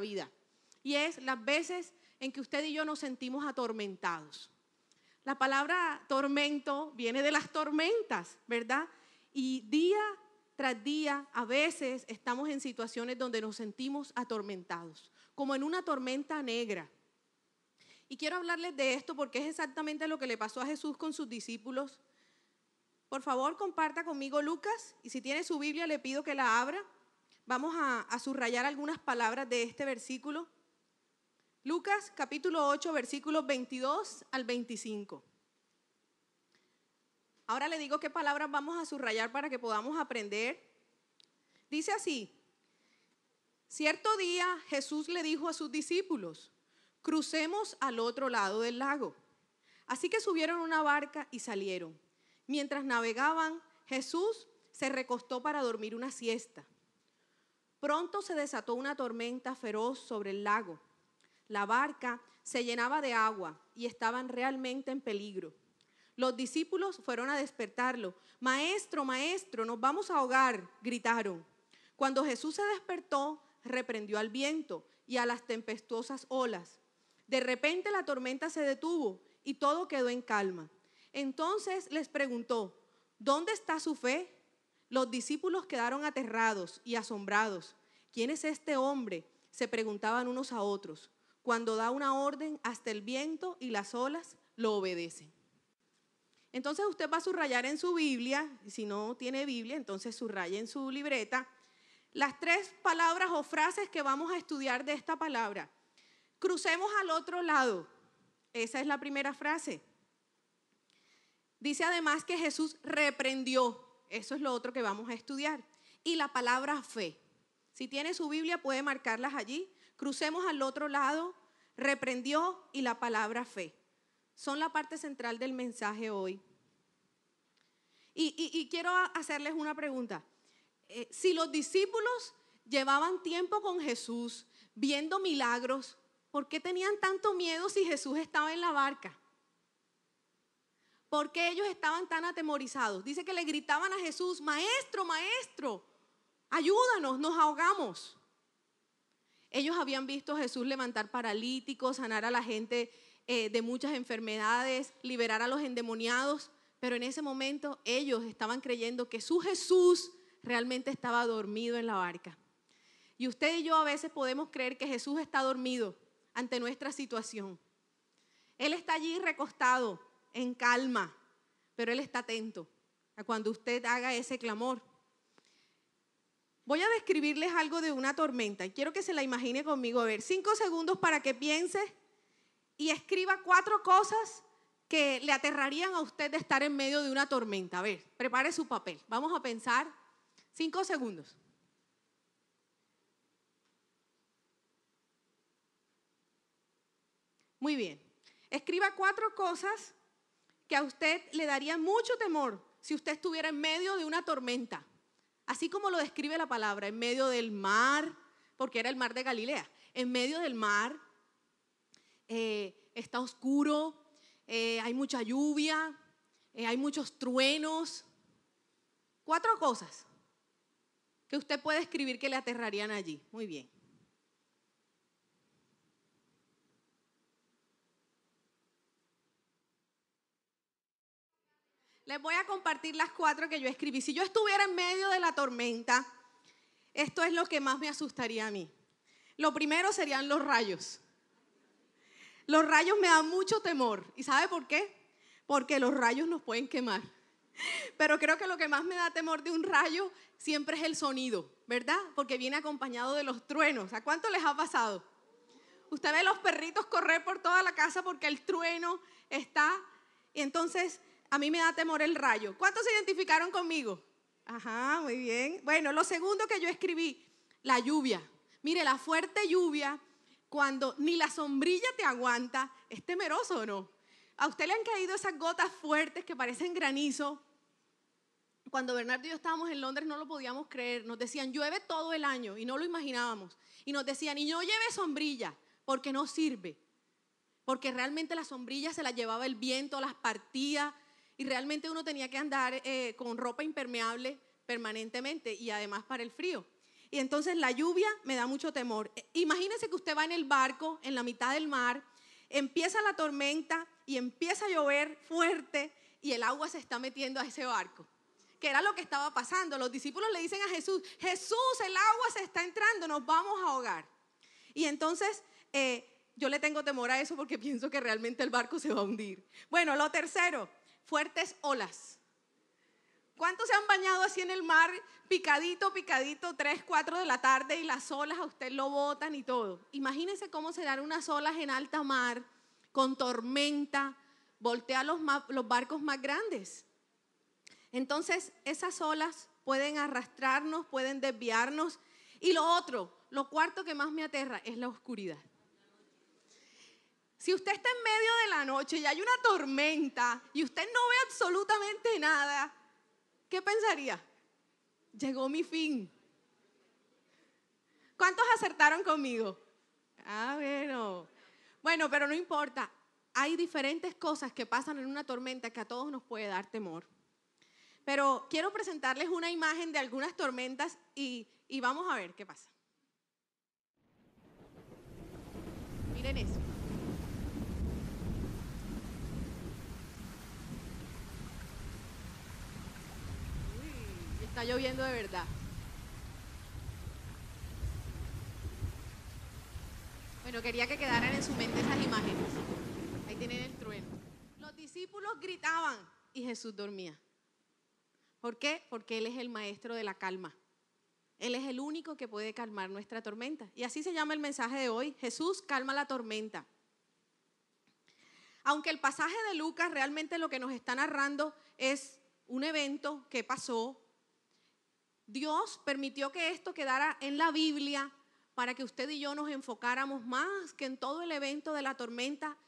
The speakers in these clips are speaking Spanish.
vida. Y es las veces en que usted y yo nos sentimos atormentados. La palabra tormento viene de las tormentas, ¿verdad? Y día tras día a veces estamos en situaciones donde nos sentimos atormentados, como en una tormenta negra. Y quiero hablarles de esto porque es exactamente lo que le pasó a Jesús con sus discípulos. Por favor, comparta conmigo Lucas y si tiene su Biblia le pido que la abra Vamos a, subrayar algunas palabras de este versículo. Lucas capítulo 8, versículos 22 al 25. Ahora le digo qué palabras vamos a subrayar para que podamos aprender. Dice así, cierto día Jesús le dijo a sus discípulos, crucemos al otro lado del lago. Así que subieron una barca y salieron. Mientras navegaban, Jesús se recostó para dormir una siesta. Pronto se desató una tormenta feroz sobre el lago. La barca se llenaba de agua y estaban realmente en peligro. Los discípulos fueron a despertarlo. Maestro, maestro, nos vamos a ahogar, gritaron. Cuando Jesús se despertó, reprendió al viento y a las tempestuosas olas. De repente la tormenta se detuvo y todo quedó en calma. Entonces les preguntó, ¿dónde está su fe? Los discípulos quedaron aterrados y asombrados. ¿Quién es este hombre? se preguntaban unos a otros. Cuando da una orden, hasta el viento y las olas lo obedecen. Entonces usted va a subrayar en su Biblia, si no tiene Biblia, entonces subraya en su libreta, las tres palabras o frases que vamos a estudiar de esta palabra. Crucemos al otro lado. Esa es la primera frase. Dice además que Jesús reprendió. Eso es lo otro que vamos a estudiar. Y la palabra fe. Si tiene su Biblia puede marcarlas allí. Crucemos al otro lado, reprendió y la palabra fe. Son la parte central del mensaje hoy. Y, quiero hacerles una pregunta. Eh, si los discípulos llevaban tiempo con Jesús, viendo milagros, ¿por qué tenían tanto miedo si Jesús estaba en la barca? ¿Por qué ellos estaban tan atemorizados? Dice que le gritaban a Jesús, maestro, maestro, ayúdanos, nos ahogamos. Ellos habían visto a Jesús levantar paralíticos, sanar a la gente eh, de muchas enfermedades, liberar a los endemoniados, pero en ese momento ellos estaban creyendo que su Jesús realmente estaba dormido en la barca. Y usted y yo a veces podemos creer que Jesús está dormido ante nuestra situación. Él está allí recostado, en calma, pero Él está atento a cuando usted haga ese clamor. Voy a describirles algo de una tormenta y quiero que se la imagine conmigo. A ver, cinco segundos para que piense y escriba cuatro cosas que le aterrarían a usted de estar en medio de una tormenta. A ver, prepare su papel. Vamos a pensar cinco segundos. Muy bien. Escriba cuatro cosas que a usted le daría mucho temor si usted estuviera en medio de una tormenta, así como lo describe la palabra, en medio del mar, porque era el mar de Galilea, en medio del mar eh, está oscuro, eh, hay mucha lluvia, eh, hay muchos truenos, cuatro cosas que usted puede escribir que le aterrarían allí. Muy bien. Les voy a compartir las cuatro que yo escribí. Si yo estuviera en medio de la tormenta, esto es lo que más me asustaría a mí. Lo primero serían los rayos. Los rayos me dan mucho temor. ¿Y sabe por qué? Porque los rayos nos pueden quemar. Pero creo que lo que más me da temor de un rayo siempre es el sonido, ¿verdad? Porque viene acompañado de los truenos. ¿A cuánto les ha pasado? Usted ve los perritos correr por toda la casa porque el trueno está. Y entonces a mí me da temor el rayo. ¿Cuántos se identificaron conmigo? Ajá, muy bien. Bueno, lo segundo que yo escribí, la lluvia. Mire, la fuerte lluvia, cuando ni la sombrilla te aguanta, es temeroso o no. A usted le han caído esas gotas fuertes que parecen granizo. Cuando Bernardo y yo estábamos en Londres no lo podíamos creer. Nos decían, llueve todo el año y no lo imaginábamos. Y nos decían, y no lleve sombrilla porque no sirve. Porque realmente la sombrilla se la llevaba el viento, las partía, y realmente uno tenía que andar eh, con ropa impermeable permanentemente y además para el frío. Y entonces la lluvia me da mucho temor. E, imagínese que usted va en el barco en la mitad del mar, empieza la tormenta y empieza a llover fuerte y el agua se está metiendo a ese barco. Que era lo que estaba pasando. Los discípulos le dicen a Jesús, Jesús, el agua se está entrando, nos vamos a ahogar. Y entonces eh, yo le tengo temor a eso porque pienso que realmente el barco se va a hundir. Bueno, lo tercero, fuertes olas. ¿Cuántos se han bañado así en el mar, picadito, picadito, tres, cuatro de la tarde y las olas a usted lo botan y todo? Imagínense cómo serán unas olas en alta mar, con tormenta, voltea los, los barcos más grandes. Entonces, esas olas pueden arrastrarnos, pueden desviarnos. Y lo otro, lo cuarto que más me aterra es la oscuridad. Si usted está en medio de la noche y hay una tormenta y usted no ve absolutamente nada, ¿qué pensaría? Llegó mi fin. ¿Cuántos acertaron conmigo? Ah, bueno. Bueno, pero no importa. Hay diferentes cosas que pasan en una tormenta que a todos nos puede dar temor. Pero quiero presentarles una imagen de algunas tormentas y, y vamos a ver qué pasa. Miren eso. está lloviendo de verdad. Bueno, quería que quedaran en su mente esas imágenes. Ahí tienen el trueno. Los discípulos gritaban y Jesús dormía. ¿Por qué? Porque Él es el maestro de la calma. Él es el único que puede calmar nuestra tormenta. Y así se llama el mensaje de hoy. Jesús calma la tormenta. Aunque el pasaje de Lucas realmente lo que nos está narrando es un evento que pasó Dios permitió que esto quedara en la Biblia para que usted y yo nos enfocáramos más que en todo el evento de la tormenta,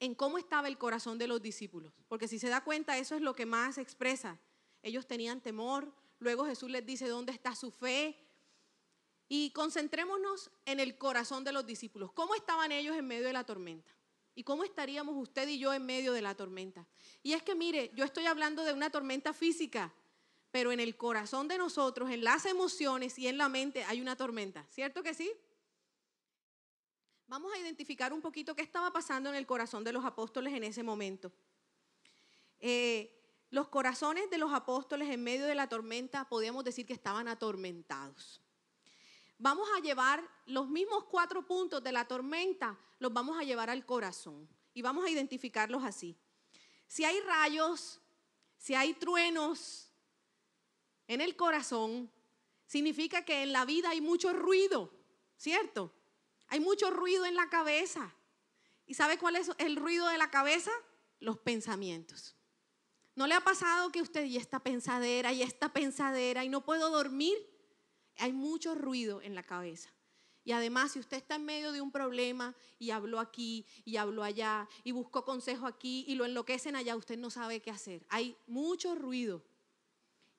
en cómo estaba el corazón de los discípulos. Porque si se da cuenta, eso es lo que más expresa. Ellos tenían temor, luego Jesús les dice dónde está su fe. Y concentrémonos en el corazón de los discípulos. ¿Cómo estaban ellos en medio de la tormenta? ¿Y cómo estaríamos usted y yo en medio de la tormenta? Y es que mire, yo estoy hablando de una tormenta física, pero en el corazón de nosotros, en las emociones y en la mente hay una tormenta, ¿cierto que sí? Vamos a identificar un poquito qué estaba pasando en el corazón de los apóstoles en ese momento. Eh, los corazones de los apóstoles en medio de la tormenta, podíamos decir que estaban atormentados. Vamos a llevar los mismos cuatro puntos de la tormenta, los vamos a llevar al corazón y vamos a identificarlos así. Si hay rayos, si hay truenos, en el corazón, significa que en la vida hay mucho ruido, ¿cierto? Hay mucho ruido en la cabeza. ¿Y sabe cuál es el ruido de la cabeza? Los pensamientos. ¿No le ha pasado que usted y está pensadera y está pensadera y no puedo dormir? Hay mucho ruido en la cabeza. Y además, si usted está en medio de un problema y habló aquí y habló allá y buscó consejo aquí y lo enloquecen allá, usted no sabe qué hacer. Hay mucho ruido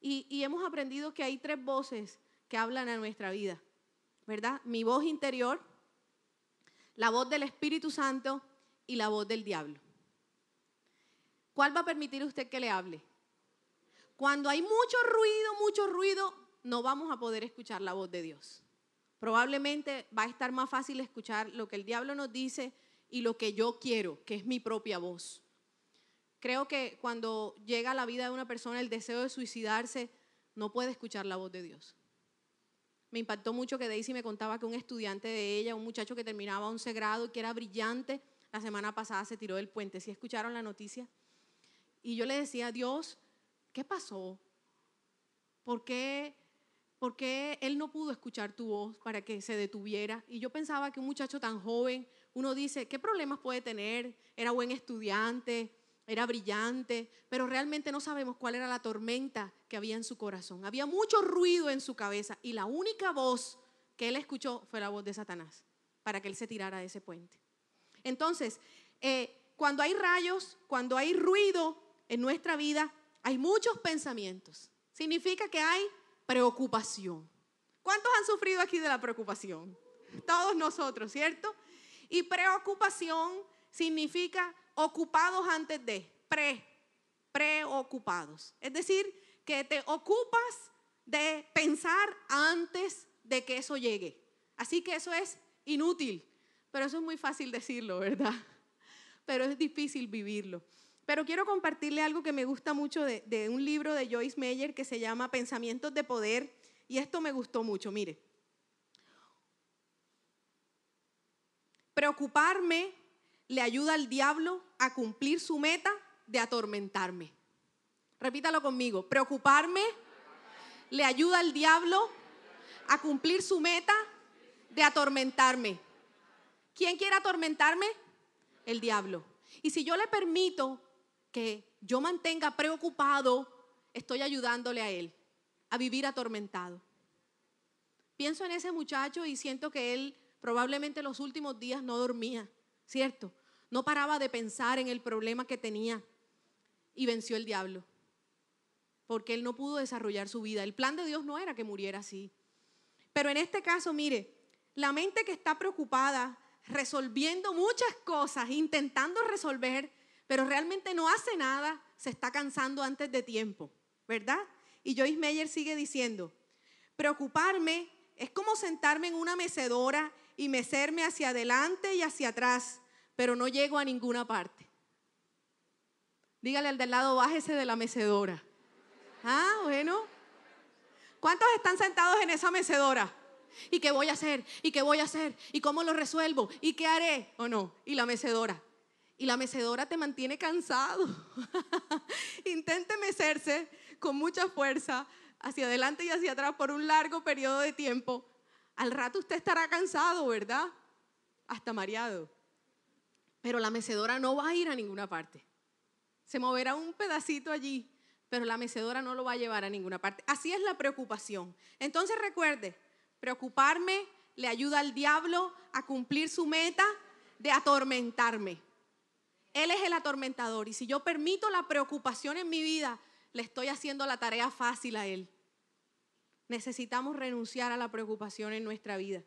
y, hemos aprendido que hay tres voces que hablan a nuestra vida, ¿verdad? Mi voz interior, la voz del Espíritu Santo y la voz del diablo. ¿Cuál va a permitir usted que le hable? Cuando hay mucho ruido, mucho ruido, no vamos a poder escuchar la voz de Dios. Probablemente va a estar más fácil escuchar lo que el diablo nos dice y lo que yo quiero, que es mi propia voz. Creo que cuando llega a la vida de una persona el deseo de suicidarse, no puede escuchar la voz de Dios. Me impactó mucho que Daisy me contaba que un estudiante de ella, un muchacho que terminaba 11 grado y que era brillante, la semana pasada se tiró del puente. ¿Sí escucharon la noticia? Y yo le decía, Dios, ¿qué pasó? ¿Por qué, ¿Por qué él no pudo escuchar tu voz para que se detuviera? Y yo pensaba que un muchacho tan joven, uno dice, ¿qué problemas puede tener? Era buen estudiante, era brillante, pero realmente no sabemos cuál era la tormenta que había en su corazón. Había mucho ruido en su cabeza y la única voz que él escuchó fue la voz de Satanás para que él se tirara de ese puente. Entonces, eh, cuando hay rayos, cuando hay ruido en nuestra vida, hay muchos pensamientos. Significa que hay preocupación. ¿Cuántos han sufrido aquí de la preocupación? Todos nosotros, ¿cierto? Y preocupación significa ocupados antes de, pre, preocupados. Es decir, que te ocupas de pensar antes de que eso llegue. Así que eso es inútil, pero eso es muy fácil decirlo, ¿verdad? Pero es difícil vivirlo. Pero quiero compartirle algo que me gusta mucho de, de un libro de Joyce Meyer que se llama Pensamientos de Poder y esto me gustó mucho, mire. Preocuparme le ayuda al diablo a cumplir su meta de atormentarme. Repítalo conmigo, preocuparme le ayuda al diablo a cumplir su meta de atormentarme. ¿Quién quiere atormentarme? El diablo. Y si yo le permito que yo mantenga preocupado, estoy ayudándole a él a vivir atormentado. Pienso en ese muchacho y siento que él probablemente los últimos días no dormía, ¿cierto? No paraba de pensar en el problema que tenía y venció el diablo. Porque él no pudo desarrollar su vida. El plan de Dios no era que muriera así. Pero en este caso, mire, la mente que está preocupada, resolviendo muchas cosas, intentando resolver, pero realmente no hace nada, se está cansando antes de tiempo, ¿verdad? Y Joyce Meyer sigue diciendo, preocuparme es como sentarme en una mecedora y mecerme hacia adelante y hacia atrás, pero no llego a ninguna parte. Dígale al del lado, bájese de la mecedora. Ah, bueno. ¿Cuántos están sentados en esa mecedora? ¿Y qué voy a hacer? ¿Y qué voy a hacer? ¿Y cómo lo resuelvo? ¿Y qué haré? ¿O no? Y la mecedora. Y la mecedora te mantiene cansado. Intente mecerse con mucha fuerza hacia adelante y hacia atrás por un largo periodo de tiempo. Al rato usted estará cansado, ¿verdad? Hasta mareado pero la mecedora no va a ir a ninguna parte. Se moverá un pedacito allí, pero la mecedora no lo va a llevar a ninguna parte. Así es la preocupación. Entonces recuerde, preocuparme le ayuda al diablo a cumplir su meta de atormentarme. Él es el atormentador y si yo permito la preocupación en mi vida, le estoy haciendo la tarea fácil a él. Necesitamos renunciar a la preocupación en nuestra vida.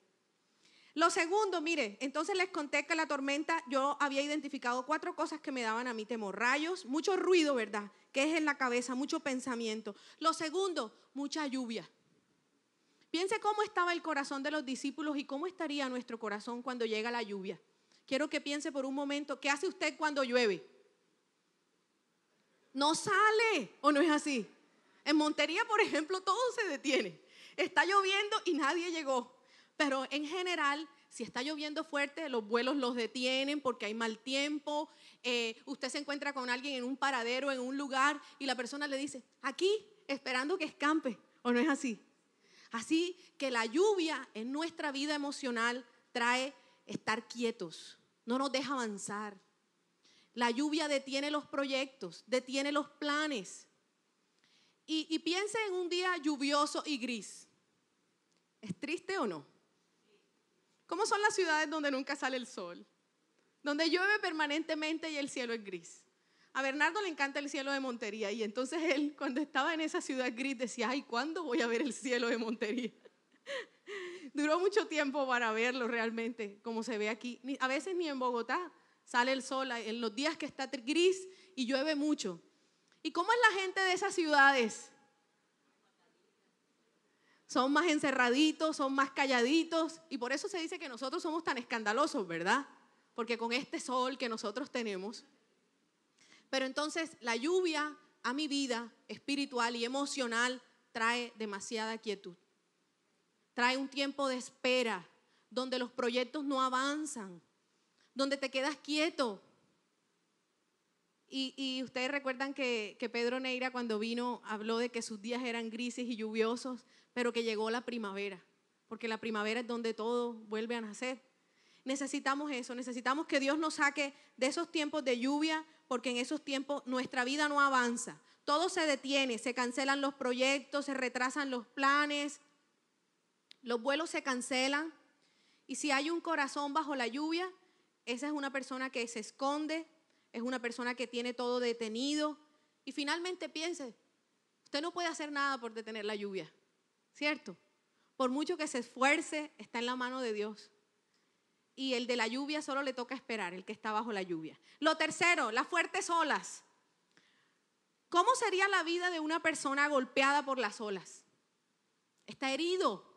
Lo segundo, mire, entonces les conté que la tormenta, yo había identificado cuatro cosas que me daban a mí temor. Rayos, mucho ruido, ¿verdad? Que es en la cabeza, mucho pensamiento. Lo segundo, mucha lluvia. Piense cómo estaba el corazón de los discípulos y cómo estaría nuestro corazón cuando llega la lluvia. Quiero que piense por un momento, ¿qué hace usted cuando llueve? No sale, ¿o no es así? En Montería, por ejemplo, todo se detiene. Está lloviendo y nadie llegó. Pero en general, si está lloviendo fuerte, los vuelos los detienen porque hay mal tiempo. Eh, usted se encuentra con alguien en un paradero, en un lugar, y la persona le dice, aquí, esperando que escampe. ¿O no es así? Así que la lluvia en nuestra vida emocional trae estar quietos, no nos deja avanzar. La lluvia detiene los proyectos, detiene los planes. Y, piense en un día lluvioso y gris. ¿Es triste o no? ¿Cómo son las ciudades donde nunca sale el sol? Donde llueve permanentemente y el cielo es gris. A Bernardo le encanta el cielo de Montería y entonces él cuando estaba en esa ciudad gris decía, ay, ¿cuándo voy a ver el cielo de Montería? Duró mucho tiempo para verlo realmente, como se ve aquí. A veces ni en Bogotá sale el sol, en los días que está gris y llueve mucho. ¿Y cómo es la gente de esas ciudades? son más encerraditos, son más calladitos, y por eso se dice que nosotros somos tan escandalosos, ¿verdad? Porque con este sol que nosotros tenemos. Pero entonces la lluvia a mi vida espiritual y emocional trae demasiada quietud. Trae un tiempo de espera donde los proyectos no avanzan, donde te quedas quieto y, ustedes recuerdan que Pedro Neira cuando vino habló de que sus días eran grises y lluviosos, pero que llegó la primavera, porque la primavera es donde todo vuelve a nacer. Necesitamos eso, necesitamos que Dios nos saque de esos tiempos de lluvia, porque en esos tiempos nuestra vida no avanza. Todo se detiene, se cancelan los proyectos, se retrasan los planes, los vuelos se cancelan. Y si hay un corazón bajo la lluvia, esa es una persona que se esconde, es una persona que tiene todo detenido. Y finalmente piense, usted no puede hacer nada por detener la lluvia, ¿cierto? Por mucho que se esfuerce, está en la mano de Dios. Y el de la lluvia solo le toca esperar, el que está bajo la lluvia. Lo tercero, las fuertes olas. ¿Cómo sería la vida de una persona golpeada por las olas? Está herido.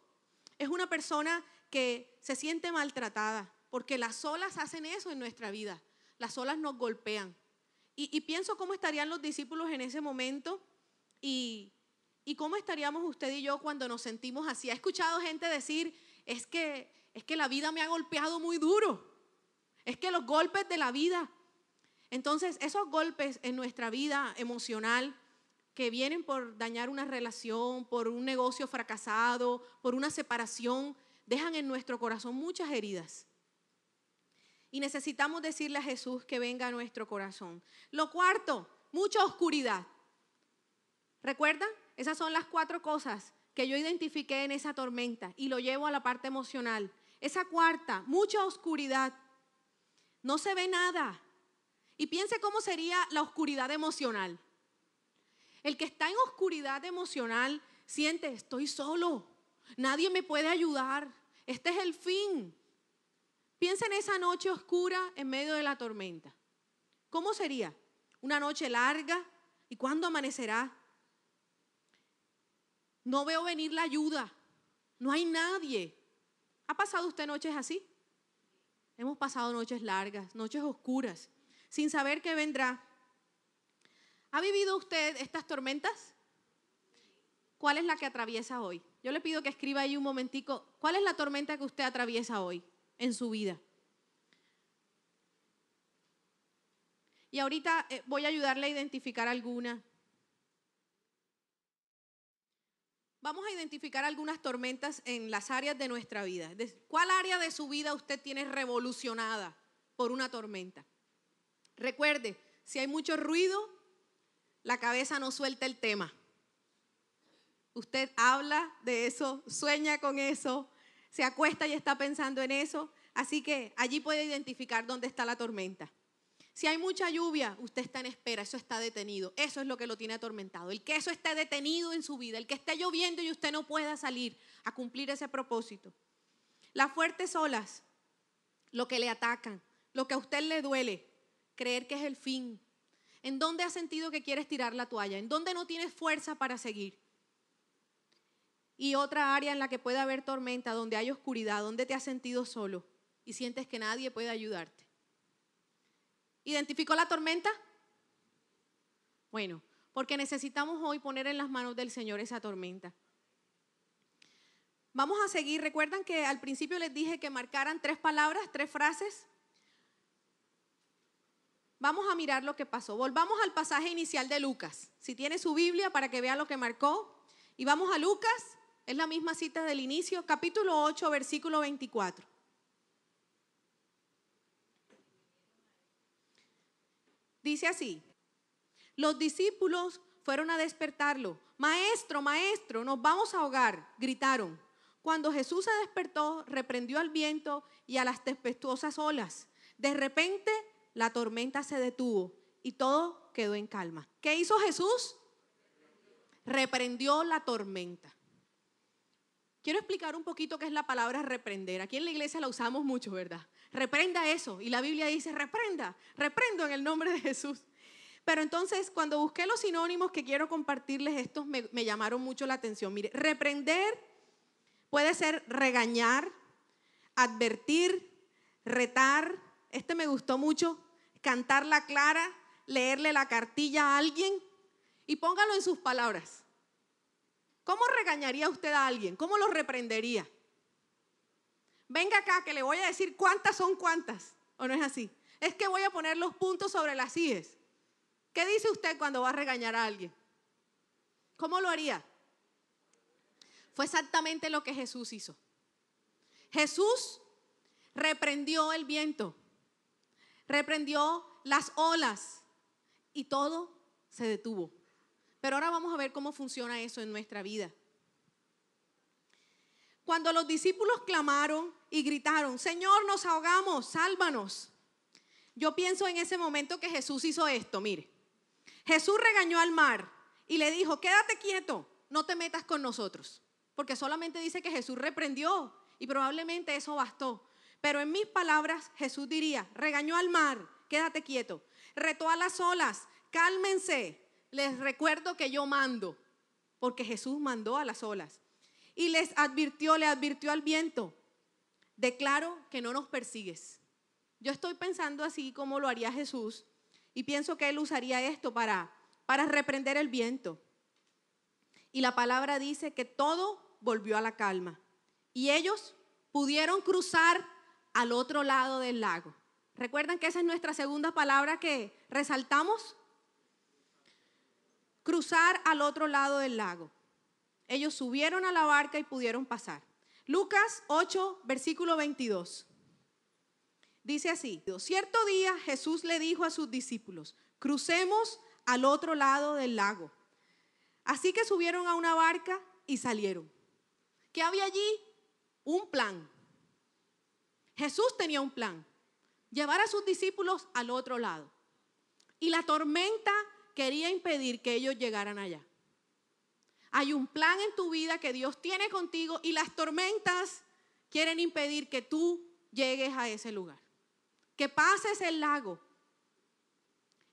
Es una persona que se siente maltratada, porque las olas hacen eso en nuestra vida las olas nos golpean. Y, pienso cómo estarían los discípulos en ese momento y, cómo estaríamos usted y yo cuando nos sentimos así. He escuchado gente decir, es que, es que la vida me ha golpeado muy duro, es que los golpes de la vida. Entonces, esos golpes en nuestra vida emocional, que vienen por dañar una relación, por un negocio fracasado, por una separación, dejan en nuestro corazón muchas heridas. Y necesitamos decirle a Jesús que venga a nuestro corazón. Lo cuarto, mucha oscuridad. ¿Recuerda? Esas son las cuatro cosas que yo identifiqué en esa tormenta y lo llevo a la parte emocional. Esa cuarta, mucha oscuridad. No se ve nada. Y piense cómo sería la oscuridad emocional. El que está en oscuridad emocional siente, estoy solo, nadie me puede ayudar, este es el fin. Piensa en esa noche oscura en medio de la tormenta. ¿Cómo sería? ¿Una noche larga? ¿Y cuándo amanecerá? No veo venir la ayuda. No hay nadie. ¿Ha pasado usted noches así? Hemos pasado noches largas, noches oscuras, sin saber qué vendrá. ¿Ha vivido usted estas tormentas? ¿Cuál es la que atraviesa hoy? Yo le pido que escriba ahí un momentico, ¿cuál es la tormenta que usted atraviesa hoy? en su vida. Y ahorita eh, voy a ayudarle a identificar alguna. Vamos a identificar algunas tormentas en las áreas de nuestra vida. ¿Cuál área de su vida usted tiene revolucionada por una tormenta? Recuerde, si hay mucho ruido, la cabeza no suelta el tema. Usted habla de eso, sueña con eso, se acuesta y está pensando en eso. Así que allí puede identificar dónde está la tormenta. Si hay mucha lluvia, usted está en espera, eso está detenido. Eso es lo que lo tiene atormentado. El que eso esté detenido en su vida, el que esté lloviendo y usted no pueda salir a cumplir ese propósito. Las fuertes olas, lo que le atacan, lo que a usted le duele, creer que es el fin. ¿En dónde ha sentido que quieres tirar la toalla? ¿En dónde no tienes fuerza para seguir? y otra área en la que puede haber tormenta, donde hay oscuridad, donde te has sentido solo y sientes que nadie puede ayudarte. ¿Identificó la tormenta? Bueno, porque necesitamos hoy poner en las manos del Señor esa tormenta. Vamos a seguir. Recuerdan que al principio les dije que marcaran tres palabras, tres frases. Vamos a mirar lo que pasó. Volvamos al pasaje inicial de Lucas. Si tiene su Biblia para que vea lo que marcó. Y vamos a Lucas es la misma cita del inicio, capítulo 8, versículo 24. Dice así, los discípulos fueron a despertarlo. Maestro, maestro, nos vamos a ahogar, gritaron. Cuando Jesús se despertó, reprendió al viento y a las tempestuosas olas. De repente la tormenta se detuvo y todo quedó en calma. ¿Qué hizo Jesús? Reprendió la tormenta. Quiero explicar un poquito qué es la palabra reprender. Aquí en la iglesia la usamos mucho, ¿verdad? Reprenda eso. Y la Biblia dice, reprenda, reprendo en el nombre de Jesús. Pero entonces, cuando busqué los sinónimos que quiero compartirles, estos me, llamaron mucho la atención. Mire, reprender puede ser regañar, advertir, retar. Este me gustó mucho. Cantar la clara, leerle la cartilla a alguien. Y póngalo en sus palabras. ¿Cómo regañaría usted a alguien? ¿Cómo lo reprendería? Venga acá que le voy a decir cuántas son cuántas. ¿O no es así? Es que voy a poner los puntos sobre las IES. ¿Qué dice usted cuando va a regañar a alguien? ¿Cómo lo haría? Fue exactamente lo que Jesús hizo. Jesús reprendió el viento, reprendió las olas y todo se detuvo. Pero ahora vamos a ver cómo funciona eso en nuestra vida. Cuando los discípulos clamaron y gritaron, Señor, nos ahogamos, sálvanos. Yo pienso en ese momento que Jesús hizo esto, mire. Jesús regañó al mar y le dijo, quédate quieto, no te metas con nosotros. Porque solamente dice que Jesús reprendió y probablemente eso bastó. Pero en mis palabras Jesús diría, regañó al mar, quédate quieto, retó a las olas, cálmense, les recuerdo que yo mando, porque Jesús mandó a las olas. Y les advirtió, le advirtió al viento, declaro que no nos persigues. Yo estoy pensando así como lo haría Jesús y pienso que él usaría esto para, para reprender el viento. Y la palabra dice que todo volvió a la calma y ellos pudieron cruzar al otro lado del lago. ¿Recuerdan que esa es nuestra segunda palabra que resaltamos? cruzar al otro lado del lago. Ellos subieron a la barca y pudieron pasar. Lucas 8, versículo 22. Dice así, cierto día Jesús le dijo a sus discípulos, crucemos al otro lado del lago. Así que subieron a una barca y salieron. ¿Qué había allí? Un plan. Jesús tenía un plan, llevar a sus discípulos al otro lado. Y la tormenta quería impedir que ellos llegaran allá. Hay un plan en tu vida que Dios tiene contigo y las tormentas quieren impedir que tú llegues a ese lugar, que pases el lago.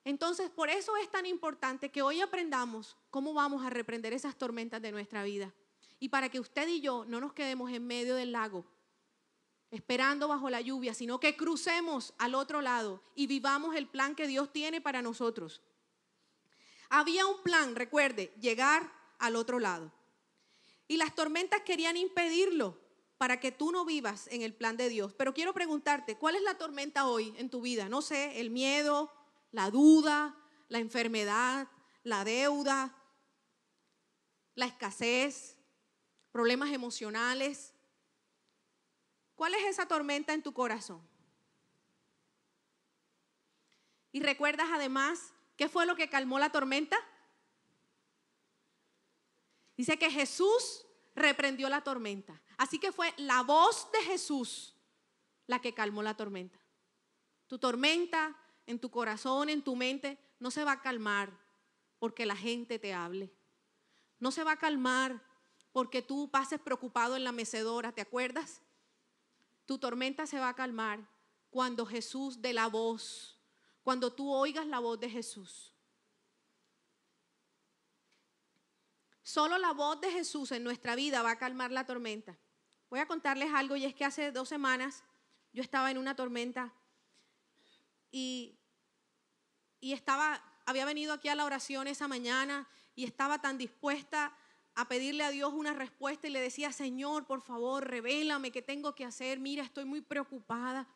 Entonces, por eso es tan importante que hoy aprendamos cómo vamos a reprender esas tormentas de nuestra vida. Y para que usted y yo no nos quedemos en medio del lago, esperando bajo la lluvia, sino que crucemos al otro lado y vivamos el plan que Dios tiene para nosotros. Había un plan, recuerde, llegar al otro lado. Y las tormentas querían impedirlo para que tú no vivas en el plan de Dios. Pero quiero preguntarte, ¿cuál es la tormenta hoy en tu vida? No sé, el miedo, la duda, la enfermedad, la deuda, la escasez, problemas emocionales. ¿Cuál es esa tormenta en tu corazón? Y recuerdas además ¿Qué fue lo que calmó la tormenta? Dice que Jesús reprendió la tormenta. Así que fue la voz de Jesús la que calmó la tormenta. Tu tormenta en tu corazón, en tu mente, no se va a calmar porque la gente te hable. No se va a calmar porque tú pases preocupado en la mecedora, ¿te acuerdas? Tu tormenta se va a calmar cuando Jesús dé la voz cuando tú oigas la voz de Jesús. Solo la voz de Jesús en nuestra vida va a calmar la tormenta. Voy a contarles algo y es que hace dos semanas yo estaba en una tormenta y, estaba, había venido aquí a la oración esa mañana y estaba tan dispuesta a pedirle a Dios una respuesta y le decía, Señor, por favor, revélame qué tengo que hacer, mira, estoy muy preocupada.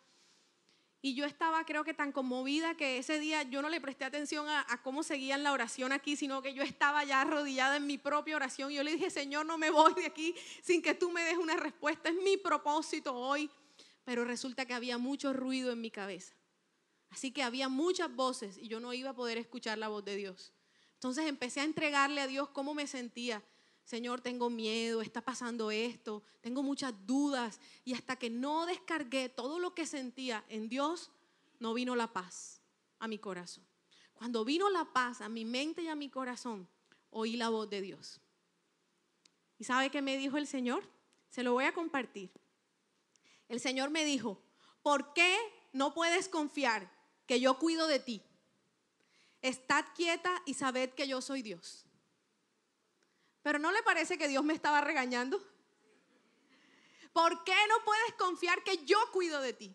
Y yo estaba creo que tan conmovida que ese día yo no le presté atención a, cómo seguían la oración aquí, sino que yo estaba ya arrodillada en mi propia oración. Y yo le dije, Señor, no me voy de aquí sin que tú me des una respuesta. Es mi propósito hoy. Pero resulta que había mucho ruido en mi cabeza. Así que había muchas voces y yo no iba a poder escuchar la voz de Dios. Entonces empecé a entregarle a Dios cómo me sentía. Señor, tengo miedo, está pasando esto, tengo muchas dudas. Y hasta que no descargué todo lo que sentía en Dios, no vino la paz a mi corazón. Cuando vino la paz a mi mente y a mi corazón, oí la voz de Dios. ¿Y sabe qué me dijo el Señor? Se lo voy a compartir. El Señor me dijo, ¿por qué no puedes confiar que yo cuido de ti? Estad quieta y sabed que yo soy Dios. Pero ¿no le parece que Dios me estaba regañando? ¿Por qué no puedes confiar que yo cuido de ti?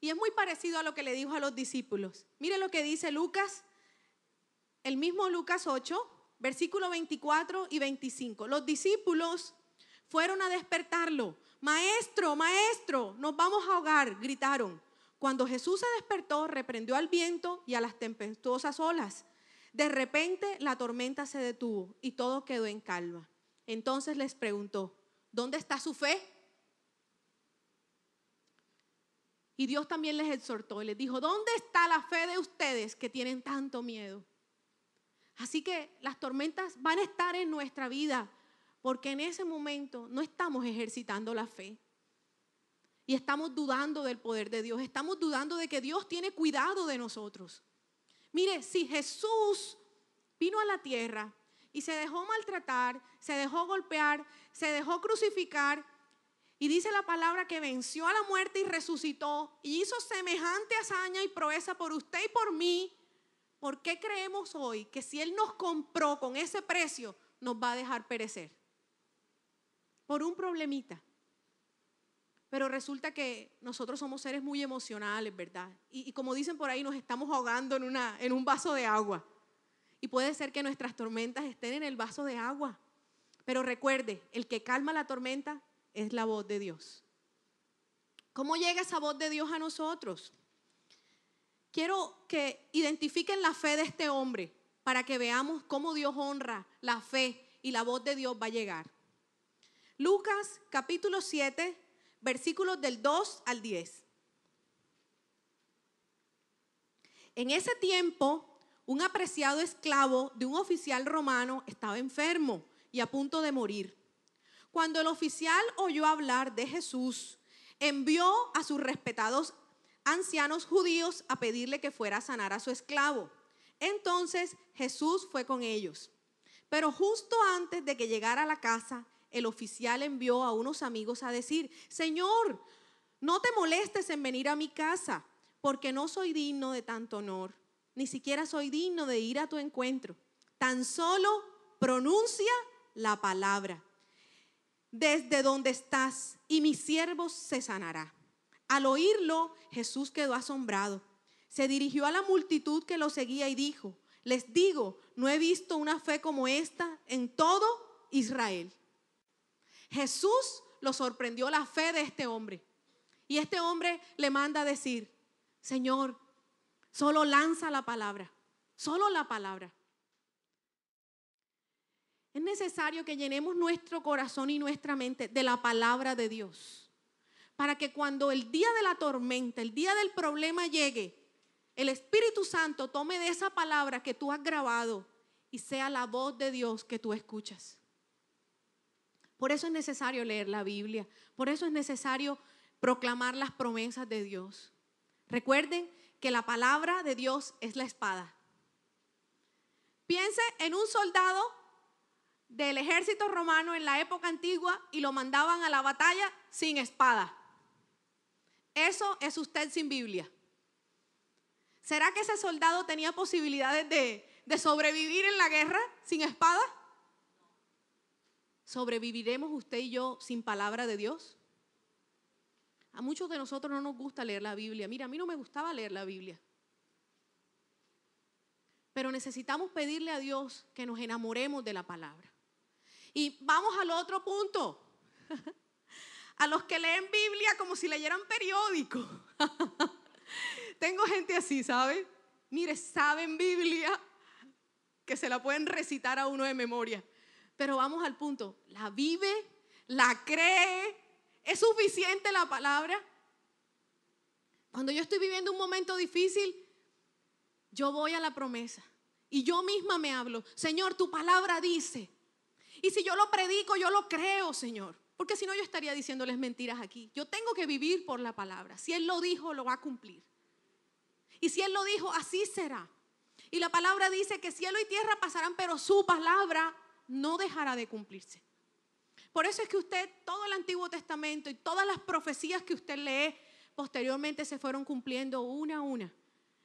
Y es muy parecido a lo que le dijo a los discípulos. Mire lo que dice Lucas, el mismo Lucas 8, versículo 24 y 25. Los discípulos fueron a despertarlo. Maestro, maestro, nos vamos a ahogar, gritaron. Cuando Jesús se despertó, reprendió al viento y a las tempestuosas olas de repente la tormenta se detuvo y todo quedó en calma. Entonces les preguntó, ¿dónde está su fe? Y Dios también les exhortó y les dijo, ¿dónde está la fe de ustedes que tienen tanto miedo? Así que las tormentas van a estar en nuestra vida porque en ese momento no estamos ejercitando la fe. Y estamos dudando del poder de Dios, estamos dudando de que Dios tiene cuidado de nosotros. Mire, si Jesús vino a la tierra y se dejó maltratar, se dejó golpear, se dejó crucificar, y dice la palabra que venció a la muerte y resucitó y hizo semejante hazaña y proeza por usted y por mí. ¿Por qué creemos hoy que si Él nos compró con ese precio, nos va a dejar perecer? Por un problemita. Pero resulta que nosotros somos seres muy emocionales, ¿verdad? Y, como dicen por ahí, nos estamos ahogando en, en un vaso de agua. Y puede ser que nuestras tormentas estén en el vaso de agua. Pero recuerde, el que calma la tormenta es la voz de Dios. ¿Cómo llega esa voz de Dios a nosotros? Quiero que identifiquen la fe de este hombre para que veamos cómo Dios honra la fe y la voz de Dios va a llegar. Lucas capítulo 7, versículos del 2 al 10. En ese tiempo, un apreciado esclavo de un oficial romano estaba enfermo y a punto de morir. Cuando el oficial oyó hablar de Jesús, envió a sus respetados ancianos judíos a pedirle que fuera a sanar a su esclavo. Entonces Jesús fue con ellos. Pero justo antes de que llegara a la casa, el oficial envió a unos amigos a decir, Señor, no te molestes en venir a mi casa, porque no soy digno de tanto honor, ni siquiera soy digno de ir a tu encuentro. Tan solo pronuncia la palabra desde donde estás y mi siervo se sanará. Al oírlo, Jesús quedó asombrado. Se dirigió a la multitud que lo seguía y dijo, les digo, no he visto una fe como esta en todo Israel. Jesús lo sorprendió la fe de este hombre. Y este hombre le manda a decir, Señor, solo lanza la palabra, solo la palabra. Es necesario que llenemos nuestro corazón y nuestra mente de la palabra de Dios, para que cuando el día de la tormenta, el día del problema llegue, el Espíritu Santo tome de esa palabra que tú has grabado y sea la voz de Dios que tú escuchas. Por eso es necesario leer la Biblia, por eso es necesario proclamar las promesas de Dios. Recuerden que la palabra de Dios es la espada. Piense en un soldado del ejército romano en la época antigua y lo mandaban a la batalla sin espada. Eso es usted sin Biblia. ¿Será que ese soldado tenía posibilidades de, de sobrevivir en la guerra sin espada? ¿Sobreviviremos usted y yo sin palabra de Dios? A muchos de nosotros no nos gusta leer la Biblia. Mira, a mí no me gustaba leer la Biblia. Pero necesitamos pedirle a Dios que nos enamoremos de la palabra. Y vamos al otro punto. A los que leen Biblia como si leyeran periódico. Tengo gente así, ¿sabe? Mire, saben Biblia que se la pueden recitar a uno de memoria. Pero vamos al punto, la vive, la cree, es suficiente la palabra. Cuando yo estoy viviendo un momento difícil, yo voy a la promesa y yo misma me hablo, Señor, tu palabra dice. Y si yo lo predico, yo lo creo, Señor. Porque si no, yo estaría diciéndoles mentiras aquí. Yo tengo que vivir por la palabra. Si Él lo dijo, lo va a cumplir. Y si Él lo dijo, así será. Y la palabra dice que cielo y tierra pasarán, pero su palabra no dejará de cumplirse. Por eso es que usted, todo el Antiguo Testamento y todas las profecías que usted lee posteriormente se fueron cumpliendo una a una.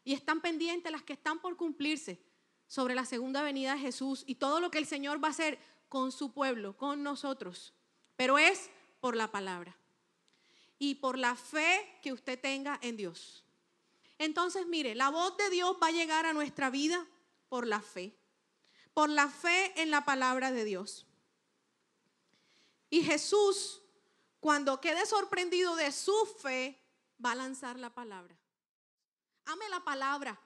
Y están pendientes las que están por cumplirse sobre la segunda venida de Jesús y todo lo que el Señor va a hacer con su pueblo, con nosotros. Pero es por la palabra y por la fe que usted tenga en Dios. Entonces, mire, la voz de Dios va a llegar a nuestra vida por la fe por la fe en la palabra de Dios. Y Jesús, cuando quede sorprendido de su fe, va a lanzar la palabra. Ame la palabra.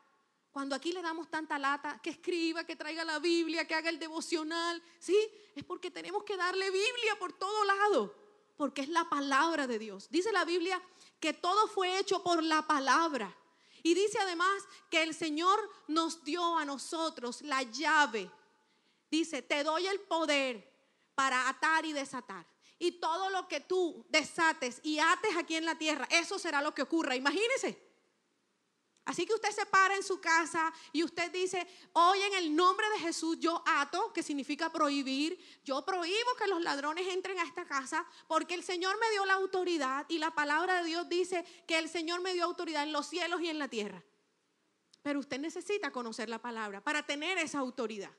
Cuando aquí le damos tanta lata, que escriba, que traiga la Biblia, que haga el devocional, ¿sí? Es porque tenemos que darle Biblia por todo lado, porque es la palabra de Dios. Dice la Biblia que todo fue hecho por la palabra. Y dice además que el Señor nos dio a nosotros la llave. Dice, te doy el poder para atar y desatar. Y todo lo que tú desates y ates aquí en la tierra, eso será lo que ocurra. Imagínense. Así que usted se para en su casa y usted dice, hoy en el nombre de Jesús yo ato, que significa prohibir, yo prohíbo que los ladrones entren a esta casa porque el Señor me dio la autoridad y la palabra de Dios dice que el Señor me dio autoridad en los cielos y en la tierra. Pero usted necesita conocer la palabra para tener esa autoridad.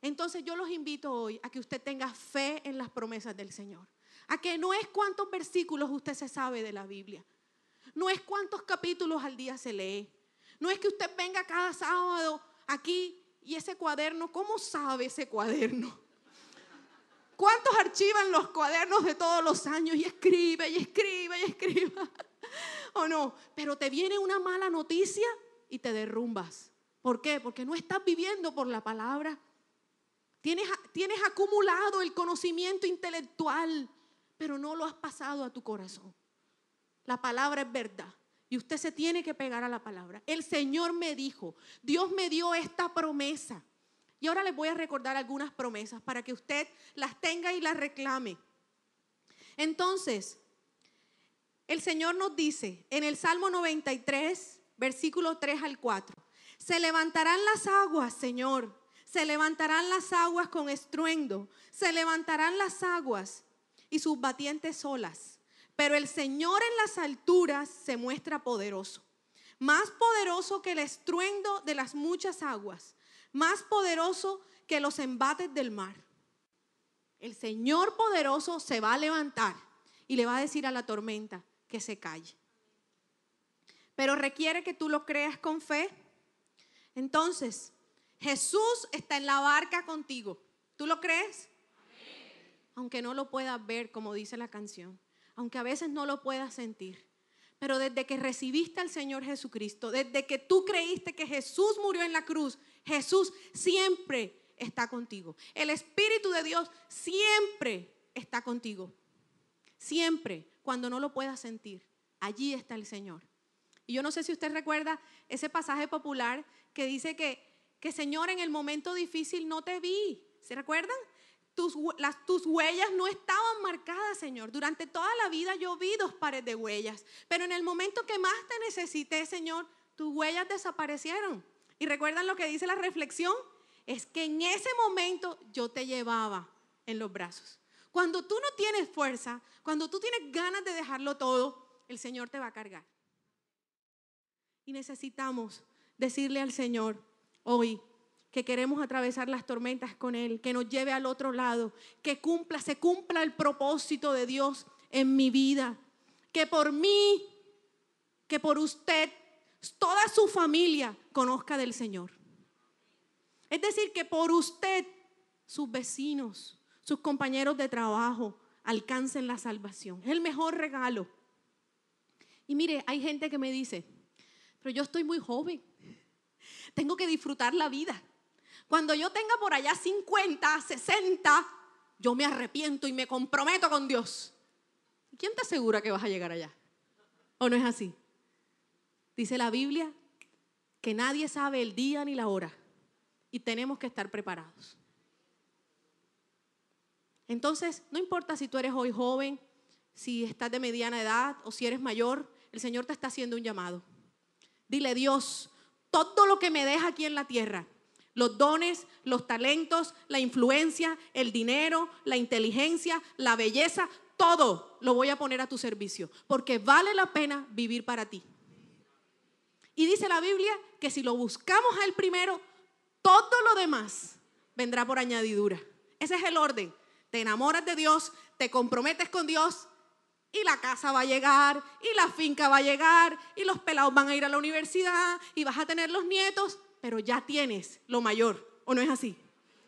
Entonces yo los invito hoy a que usted tenga fe en las promesas del Señor, a que no es cuántos versículos usted se sabe de la Biblia, no es cuántos capítulos al día se lee. No es que usted venga cada sábado aquí y ese cuaderno, ¿cómo sabe ese cuaderno? ¿Cuántos archivan los cuadernos de todos los años y escribe y escribe y escriba? ¿O no? Pero te viene una mala noticia y te derrumbas. ¿Por qué? Porque no estás viviendo por la palabra. Tienes, tienes acumulado el conocimiento intelectual, pero no lo has pasado a tu corazón. La palabra es verdad. Y usted se tiene que pegar a la palabra. El Señor me dijo, Dios me dio esta promesa. Y ahora les voy a recordar algunas promesas para que usted las tenga y las reclame. Entonces, el Señor nos dice en el Salmo 93, versículo 3 al 4, se levantarán las aguas, Señor, se levantarán las aguas con estruendo, se levantarán las aguas y sus batientes olas pero el Señor en las alturas se muestra poderoso, más poderoso que el estruendo de las muchas aguas, más poderoso que los embates del mar. El Señor poderoso se va a levantar y le va a decir a la tormenta que se calle. Pero requiere que tú lo creas con fe. Entonces, Jesús está en la barca contigo. ¿Tú lo crees? Aunque no lo puedas ver, como dice la canción aunque a veces no lo puedas sentir. Pero desde que recibiste al Señor Jesucristo, desde que tú creíste que Jesús murió en la cruz, Jesús siempre está contigo. El Espíritu de Dios siempre está contigo. Siempre, cuando no lo puedas sentir, allí está el Señor. Y yo no sé si usted recuerda ese pasaje popular que dice que, que Señor, en el momento difícil no te vi. ¿Se recuerdan? Tus, huellas no estaban marcadas, Señor. Durante toda la vida yo vi dos pares de huellas, pero en el momento que más te necesité, Señor, tus huellas desaparecieron. Y recuerdan lo que dice la reflexión, es que en ese momento yo te llevaba en los brazos. Cuando tú no tienes fuerza, cuando tú tienes ganas de dejarlo todo, el Señor te va a cargar. Y necesitamos decirle al Señor hoy, que queremos atravesar las tormentas con Él, que nos lleve al otro lado, que cumpla, se cumpla el propósito de Dios en mi vida, que por mí, que por usted, toda su familia conozca del Señor. Es decir, que por usted, sus vecinos, sus compañeros de trabajo, alcancen la salvación. Es el mejor regalo. Y mire, hay gente que me dice, pero yo estoy muy joven, tengo que disfrutar la vida. Cuando yo tenga por allá 50, 60, yo me arrepiento y me comprometo con Dios. ¿Quién te asegura que vas a llegar allá? ¿O no es así? Dice la Biblia que nadie sabe el día ni la hora y tenemos que estar preparados. Entonces, no importa si tú eres hoy joven, si estás de mediana edad o si eres mayor, el Señor te está haciendo un llamado. Dile, Dios, todo lo que me deja aquí en la tierra, los dones, los talentos, la influencia, el dinero, la inteligencia, la belleza, todo lo voy a poner a tu servicio, porque vale la pena vivir para ti. Y dice la Biblia que si lo buscamos a primero, todo lo demás vendrá por añadidura. Ese es el orden. Te enamoras de Dios, te comprometes con Dios y la casa va a llegar y la finca va a llegar y los pelados van a ir a la universidad y vas a tener los nietos pero ya tienes lo mayor, ¿o no es así?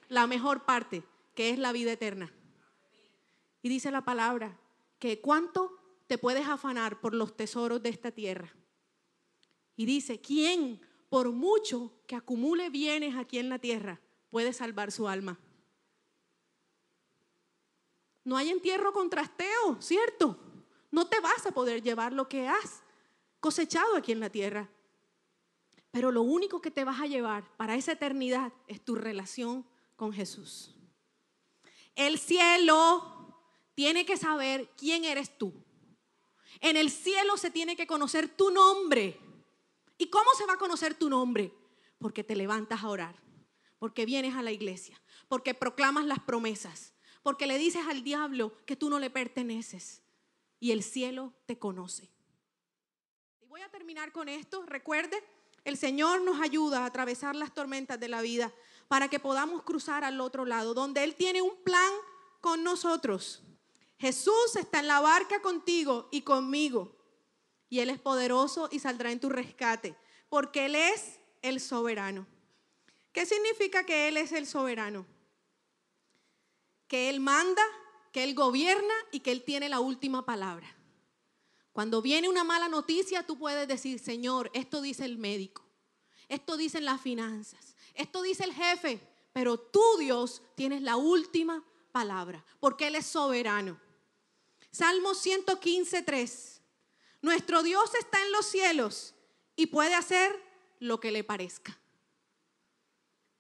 La mejor parte, que es la vida eterna. Y dice la palabra, que cuánto te puedes afanar por los tesoros de esta tierra. Y dice, ¿quién por mucho que acumule bienes aquí en la tierra puede salvar su alma? No hay entierro con trasteo, ¿cierto? No te vas a poder llevar lo que has cosechado aquí en la tierra. Pero lo único que te vas a llevar para esa eternidad es tu relación con Jesús. El cielo tiene que saber quién eres tú. En el cielo se tiene que conocer tu nombre. ¿Y cómo se va a conocer tu nombre? Porque te levantas a orar, porque vienes a la iglesia, porque proclamas las promesas, porque le dices al diablo que tú no le perteneces y el cielo te conoce. Y voy a terminar con esto. Recuerde, el Señor nos ayuda a atravesar las tormentas de la vida para que podamos cruzar al otro lado, donde Él tiene un plan con nosotros. Jesús está en la barca contigo y conmigo. Y Él es poderoso y saldrá en tu rescate, porque Él es el soberano. ¿Qué significa que Él es el soberano? Que Él manda, que Él gobierna y que Él tiene la última palabra. Cuando viene una mala noticia, tú puedes decir, Señor, esto dice el médico, esto dicen las finanzas, esto dice el jefe, pero tú, Dios, tienes la última palabra, porque Él es soberano. Salmo 115, 3. Nuestro Dios está en los cielos y puede hacer lo que le parezca.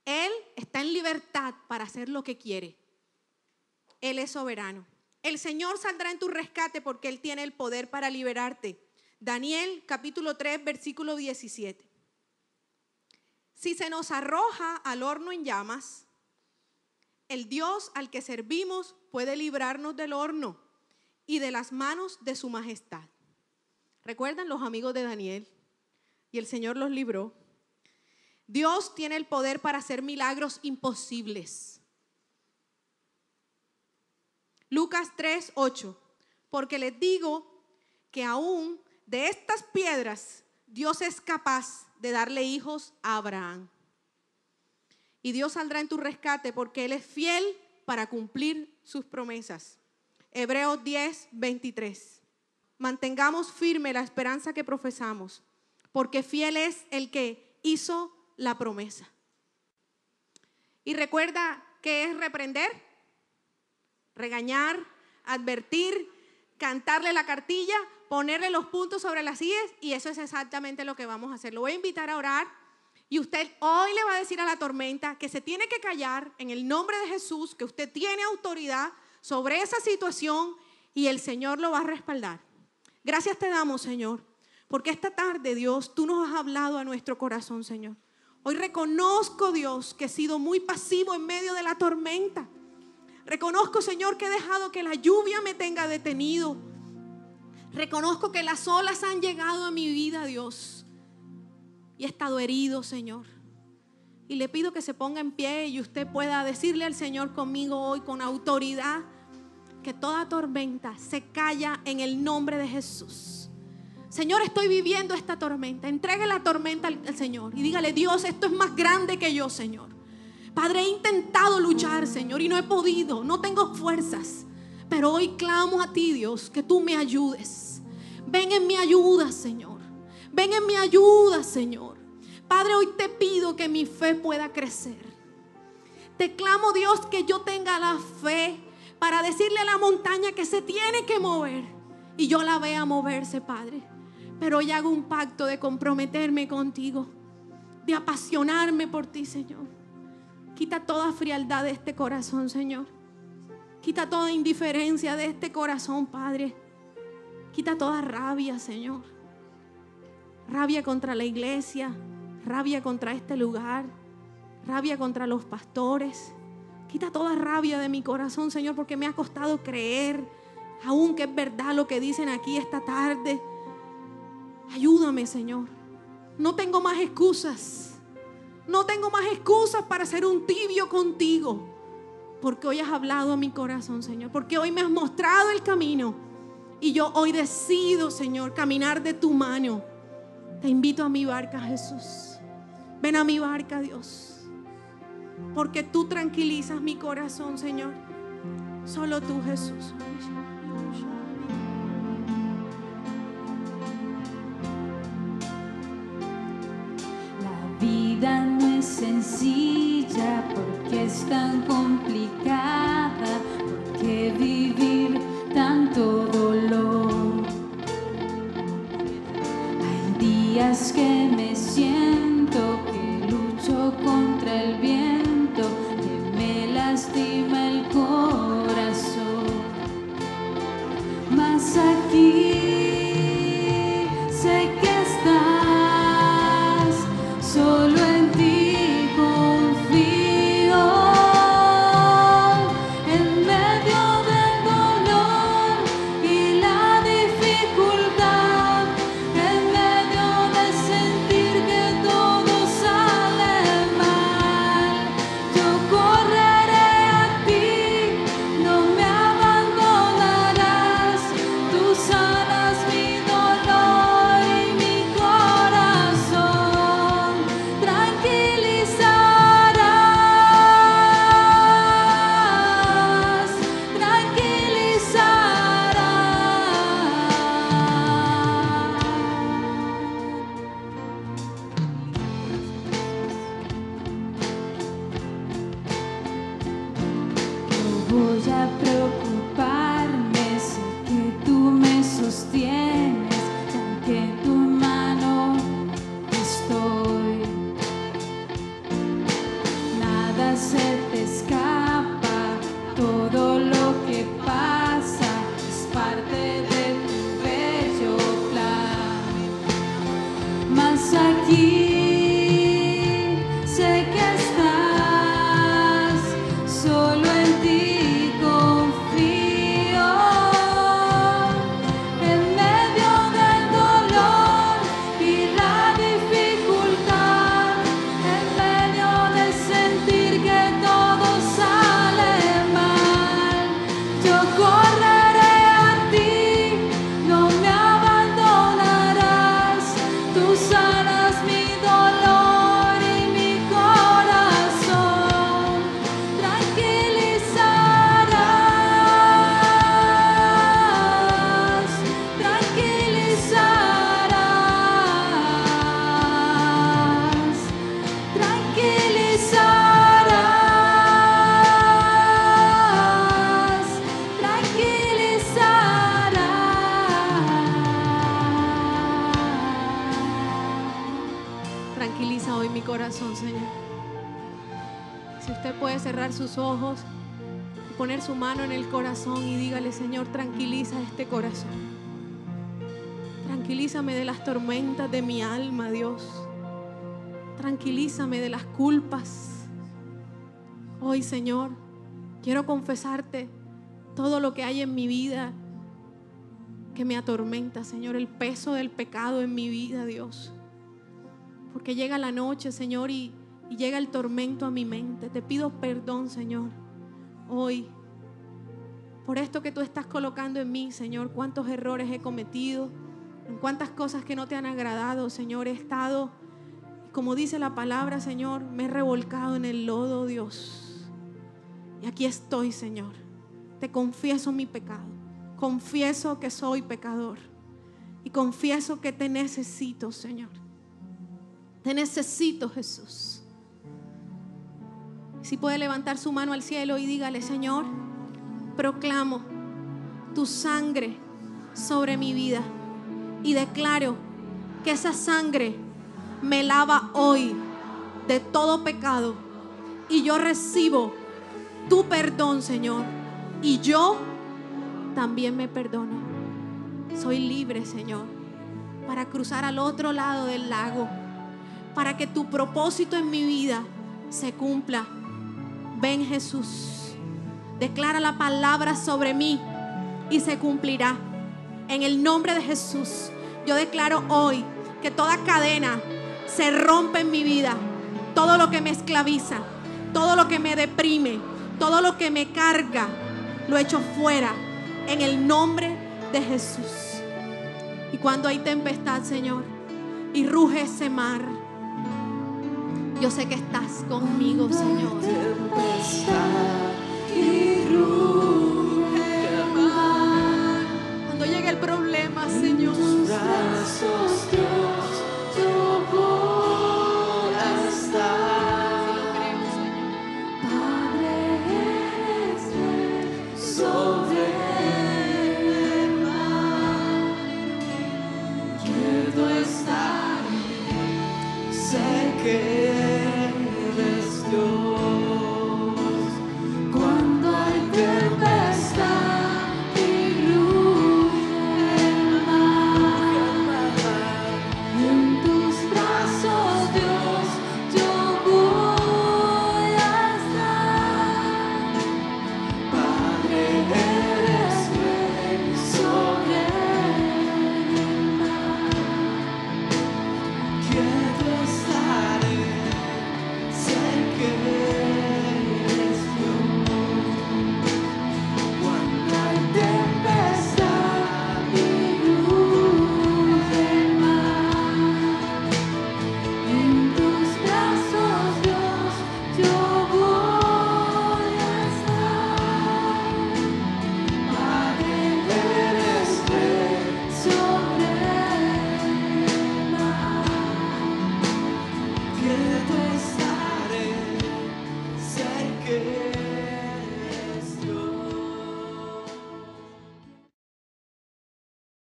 Él está en libertad para hacer lo que quiere. Él es soberano. El Señor saldrá en tu rescate porque Él tiene el poder para liberarte. Daniel capítulo 3, versículo 17. Si se nos arroja al horno en llamas, el Dios al que servimos puede librarnos del horno y de las manos de su majestad. ¿Recuerdan los amigos de Daniel? Y el Señor los libró. Dios tiene el poder para hacer milagros imposibles. Lucas 3, 8. Porque les digo que aún de estas piedras Dios es capaz de darle hijos a Abraham. Y Dios saldrá en tu rescate porque Él es fiel para cumplir sus promesas. Hebreos 10, 23. Mantengamos firme la esperanza que profesamos, porque fiel es el que hizo la promesa. Y recuerda que es reprender, regañar, advertir, cantarle la cartilla, ponerle los puntos sobre las sillas y eso es exactamente lo que vamos a hacer. Lo voy a invitar a orar y usted hoy le va a decir a la tormenta que se tiene que callar en el nombre de Jesús, que usted tiene autoridad sobre esa situación y el Señor lo va a respaldar. Gracias te damos, Señor, porque esta tarde, Dios, tú nos has hablado a nuestro corazón, Señor. Hoy reconozco, Dios, que he sido muy pasivo en medio de la tormenta. Reconozco, Señor, que he dejado que la lluvia me tenga detenido. Reconozco que las olas han llegado a mi vida, Dios. Y he estado herido, Señor. Y le pido que se ponga en pie y usted pueda decirle al Señor conmigo hoy con autoridad que toda tormenta se calla en el nombre de Jesús. Señor, estoy viviendo esta tormenta. Entregue la tormenta al, al Señor y dígale, Dios, esto es más grande que yo, Señor. Padre, he intentado luchar, Señor, y no he podido, no tengo fuerzas. Pero hoy clamo a ti, Dios, que tú me ayudes. Ven en mi ayuda, Señor. Ven en mi ayuda, Señor. Padre, hoy te pido que mi fe pueda crecer. Te clamo, Dios, que yo tenga la fe para decirle a la montaña que se tiene que mover. Y yo la vea moverse, Padre. Pero hoy hago un pacto de comprometerme contigo, de apasionarme por ti, Señor. Quita toda frialdad de este corazón, Señor. Quita toda indiferencia de este corazón, Padre. Quita toda rabia, Señor. Rabia contra la iglesia, rabia contra este lugar, rabia contra los pastores. Quita toda rabia de mi corazón, Señor, porque me ha costado creer, aunque es verdad lo que dicen aquí esta tarde. Ayúdame, Señor. No tengo más excusas. No tengo más excusas para ser un tibio contigo. Porque hoy has hablado a mi corazón, Señor. Porque hoy me has mostrado el camino. Y yo hoy decido, Señor, caminar de tu mano. Te invito a mi barca, Jesús. Ven a mi barca, Dios. Porque tú tranquilizas mi corazón, Señor. Solo tú, Jesús. sencilla, porque es tan complicada, porque de mi alma, Dios. Tranquilízame de las culpas. Hoy, Señor, quiero confesarte todo lo que hay en mi vida que me atormenta, Señor, el peso del pecado en mi vida, Dios. Porque llega la noche, Señor, y, y llega el tormento a mi mente. Te pido perdón, Señor, hoy por esto que tú estás colocando en mí, Señor, cuántos errores he cometido en cuántas cosas que no te han agradado, Señor, he estado, como dice la palabra, Señor, me he revolcado en el lodo, Dios. Y aquí estoy, Señor. Te confieso mi pecado. Confieso que soy pecador. Y confieso que te necesito, Señor. Te necesito, Jesús. Si puede levantar su mano al cielo y dígale, Señor, proclamo tu sangre sobre mi vida y declaro que esa sangre me lava hoy de todo pecado y yo recibo tu perdón, Señor, y yo también me perdono. Soy libre, Señor, para cruzar al otro lado del lago, para que tu propósito en mi vida se cumpla. Ven Jesús, declara la palabra sobre mí y se cumplirá. En el nombre de Jesús. Yo declaro hoy que toda cadena se rompe en mi vida. Todo lo que me esclaviza, todo lo que me deprime, todo lo que me carga, lo echo fuera en el nombre de Jesús. Y cuando hay tempestad, Señor, y ruge ese mar, yo sé que estás conmigo, Señor. Cuando llegue el problema, Señor. Christ so still.